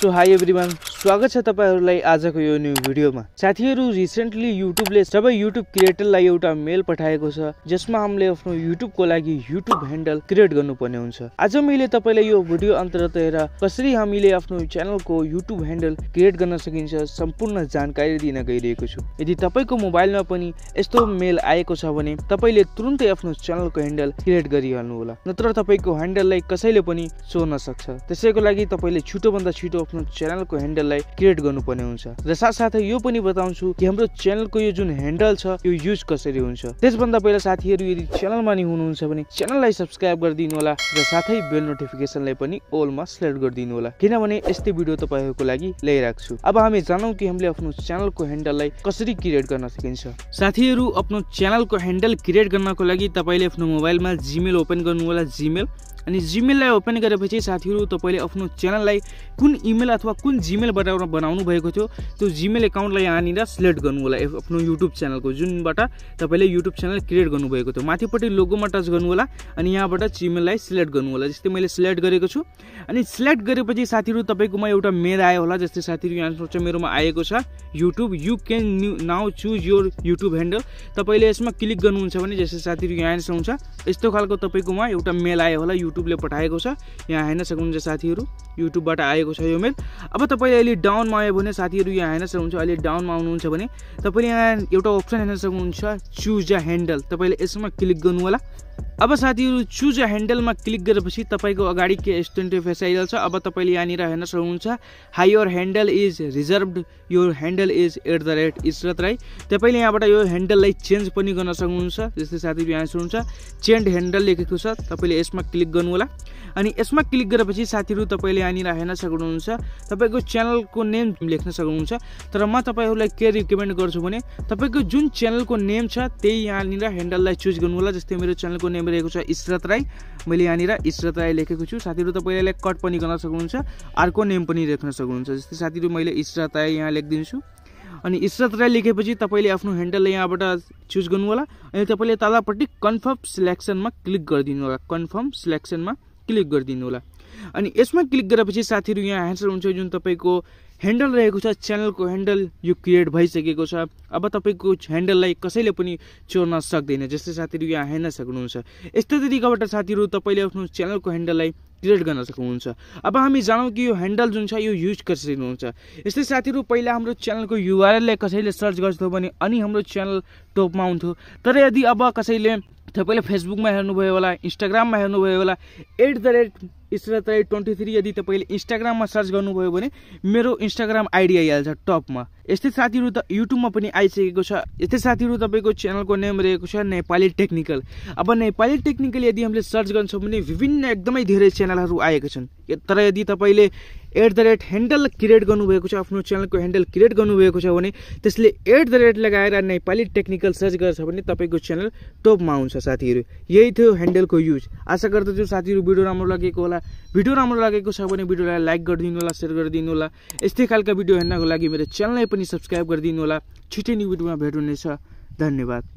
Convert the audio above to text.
to hi everyone स्वागत छ तपाईँहरूलाई आजको यो न्यु भिडियोमा साथीहरू रिसेन्टली युट्युबले सबै युट्युब क्रिएटरलाई एउटा मेल पठाएको छ जसमा हामीले आफ्नो युट्युबको लागि युट्युब ह्यान्डल क्रिएट गर्नुपर्ने हुन्छ आज मैले तपाईँलाई यो भिडियो अन्तर्गत हेरेर कसरी हामीले आफ्नो च्यानलको युट्युब ह्यान्डल क्रिएट गर्न सकिन्छ सम्पूर्ण जानकारी दिन गइरहेको छु यदि तपाईँको मोबाइलमा पनि यस्तो मेल आएको छ भने तपाईँले तुरुन्तै आफ्नो च्यानलको ह्यान्डल क्रिएट गरिहाल्नु होला नत्र तपाईँको ह्यान्डललाई कसैले पनि चोर्न सक्छ त्यसैको लागि तपाईँले छिटोभन्दा छिटो आफ्नो च्यानलको ह्यान्डल च्यानललाई क्रिएट गर्नुपर्ने हुन्छ र साथसाथै यो पनि बताउँछु कि हाम्रो च्यानलको यो जुन ह्यान्डल छ यो युज कसरी हुन्छ त्यसभन्दा पहिला साथीहरू यदि च्यानलमा नि हुनुहुन्छ भने च्यानललाई सब्सक्राइब गरिदिनु होला र साथै बेल नोटिफिकेसनलाई पनि ओलमा सेलेक्ट गरिदिनु होला किनभने यस्तै भिडियो तपाईँहरूको लागि ल्याइराख्छु अब हामी जानौँ कि हामीले आफ्नो च्यानलको ह्यान्डललाई कसरी क्रिएट गर्न सकिन्छ साथीहरू आफ्नो च्यानलको ह्यान्डल क्रिएट गर्नको लागि तपाईँले आफ्नो मोबाइलमा जिमेल ओपन गर्नु होला जिमेल अनि जिमेललाई ओपन गरेपछि साथीहरू तपाईँले आफ्नो च्यानललाई कुन इमेल अथवा कुन जिमेलबाट बनाउनु भएको थियो त्यो जिमेल एकाउन्टलाई यहाँनिर सिलेक्ट गर्नु होला आफ्नो युट्युब च्यानलको जुनबाट तपाईँले युट्युब च्यानल क्रिएट गर्नुभएको थियो माथिपट्टि लोगोमा टच गर्नु होला अनि यहाँबाट जिमेललाई सिलेक्ट गर्नु होला जस्तै मैले सिलेक्ट गरेको छु अनि सिलेक्ट गरेपछि साथीहरू तपाईँकोमा एउटा मेल आयो होला जस्तै साथीहरू यहाँ सोच्छ मेरोमा आएको छ YouTube you can now choose your YouTube handle तपाईँले यसमा क्लिक गर्नुहुन्छ भने जस्तै साथीहरू यहाँ आउँछ यस्तो खालको तपाईँकोमा एउटा मेल आयो होला युट्युब युट्युबले पठाएको छ यहाँ हेर्न सक्नुहुन्छ साथीहरू युट्युबबाट आएको छ यो मेल अब तपाईँ अहिले डाउनमा आयो भने साथीहरू यहाँ हेर्न सक्नुहुन्छ अहिले डाउनमा आउनुहुन्छ भने तपाईँले यहाँ एउटा अप्सन हेर्न सक्नुहुन्छ चुज अ ह्यान्डल तपाईँले यसमा क्लिक गर्नु होला अब साथीहरू चुज ह्यान्डलमा क्लिक गरेपछि तपाईँको अगाडि के यस्तो इन्टरफेस आइरहेछ अब तपाईँले यहाँनिर हेर्न सक्नुहुन्छ हायर ह्यान्डल इज रिजर्भ यो handle is at the rate Israt Rai तपाईँले यहाँबाट यो ह्यान्डललाई चेन्ज पनि गर्न सक्नुहुन्छ जस्तै साथीहरू यहाँ सुन्नुहुन्छ चेन्ड ह्यान्डल लेखेको छ तपाईँले यसमा क्लिक गर्नु होला अनि यसमा क्लिक गरेपछि साथीहरू तपाईँले यहाँनिर हेर्न सक्नुहुन्छ तपाईँको च्यानलको नेम लेख्न सक्नुहुन्छ तर म तपाईँहरूलाई के रिकमेन्ड गर्छु भने तपाईँको जुन च्यानलको नेम छ त्यही यहाँनिर ह्यान्डललाई चुज गर्नु होला जस्तै मेरो च्यानलको नेम भइरहेको छ इसरत राई मैले यहाँनिर इसरत राई लेखेको छु साथीहरू तपाईँले यसलाई कट पनि गर्न सक्नुहुन्छ अर्को नेम पनि लेख्न सक्नुहुन्छ जस्तै साथीहरू मैले इसरत राई यहाँ लेखिदिन्छु अनि इसरत राई लेखेपछि तपाईँले आफ्नो ह्यान्डल यहाँबाट चुज गर्नु होला अनि तपाईँले तलपट्टि कन्फर्म सिलेक्सनमा क्लिक गरिदिनु होला कन्फर्म सिलेक्सनमा क्लिक गरिदिनु होला अनि यसमा क्लिक गरेपछि साथीहरू यहाँ एन्सर हुन्छ जुन तपाईँको ह्यान्डल रहेको छ च्यानलको ह्यान्डल यो क्रिएट भइसकेको छ अब तपाईँको ह्यान्डललाई कसैले पनि चोर्न सक्दैन जस्तै साथीहरू यहाँ हेर्न सक्नुहुन्छ यस्तै तरिकाबाट साथीहरू तपाईँले आफ्नो च्यानलको ह्यान्डललाई क्रिएट गर्न सक्नुहुन्छ अब हामी जानौँ कि यो ह्यान्डल जुन छ यो युज गरिसक्नुहुन्छ यस्तै साथीहरू पहिला हाम्रो च्यानलको युआरएललाई कसैले सर्च गर्थ्यो भने अनि हाम्रो च्यानल टपमा आउँथ्यो तर यदि अब कसैले तपाईँले फेसबुकमा हेर्नुभयो होला इन्स्टाग्राममा हेर्नुभयो होला एट द रेट यसलाई तपाईँ ट्वेन्टी थ्री यदि तपाईँले इन्स्टाग्राममा सर्च गर्नुभयो भने मेरो इन्स्टाग्राम आइडी आइहाल्छ टपमा यस्तै साथीहरू त युट्युबमा पनि आइसकेको छ यस्तै साथीहरू तपाईँको च्यानलको नेम रहेको छ नेपाली टेक्निकल अब नेपाली टेक्निकल यदि हामीले सर्च गर्छौँ भने विभिन्न एकदमै धेरै च्यानलहरू आएका छन् तर यदि तपाईँले at the rate handle create गर्नुभएको छ आफ्नो च्यानलको ह्यान्डल क्रिएट गर्नुभएको छ भने त्यसले एट द रेट लगाएर नेपाली टेक्निकल सर्च गर्छ भने तपाईँको च्यानल टपमा आउँछ साथीहरू यही थियो ह्यान्डलको युज आशा गर्दछु साथीहरू भिडियो राम्रो लागेको होला भिडियो राम्रो लागेको छ भने भिडियोलाई लाइक गरिदिनु होला सेयर गरिदिनु होला यस्तै खालका भिडियो हेर्नको लागि मेरो च्यानललाई पनि सब्सक्राइब गरिदिनु होला छिटै न्यु भिडियोमा भेट हुनेछ धन्यवाद